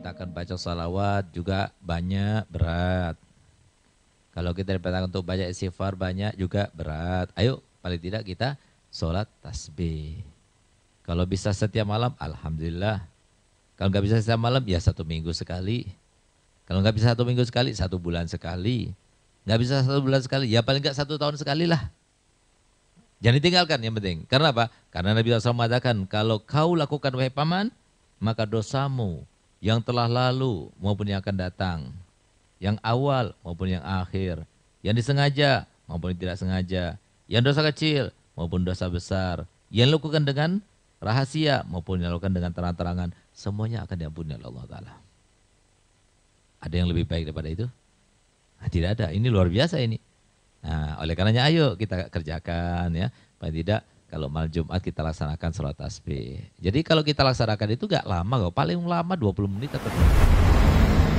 diperintahkan baca salawat juga banyak berat. Kalau kita diperintahkan untuk baca istighfar banyak juga berat. Ayo paling tidak kita sholat tasbih. Kalau bisa setiap malam, Alhamdulillah. Kalau nggak bisa setiap malam, ya satu minggu sekali. Kalau nggak bisa satu minggu sekali, satu bulan sekali. Nggak bisa satu bulan sekali, ya paling nggak satu tahun sekali lah. Jangan ditinggalkan yang penting. Karena apa? Karena Nabi SAW mengatakan, kalau kau lakukan wahai paman, maka dosamu yang telah lalu maupun yang akan datang, yang awal maupun yang akhir, yang disengaja maupun yang tidak sengaja, yang dosa kecil maupun dosa besar, yang lakukan dengan rahasia maupun yang lakukan dengan terang-terangan, semuanya akan diampuni oleh Allah Ta'ala. Ada yang lebih baik daripada itu? Nah, tidak ada, ini luar biasa ini. Nah, oleh karenanya ayo kita kerjakan ya, paling tidak kalau mal Jumat kita laksanakan sholat tasbih. Jadi kalau kita laksanakan itu gak lama kok, paling lama 20 menit atau 20 menit.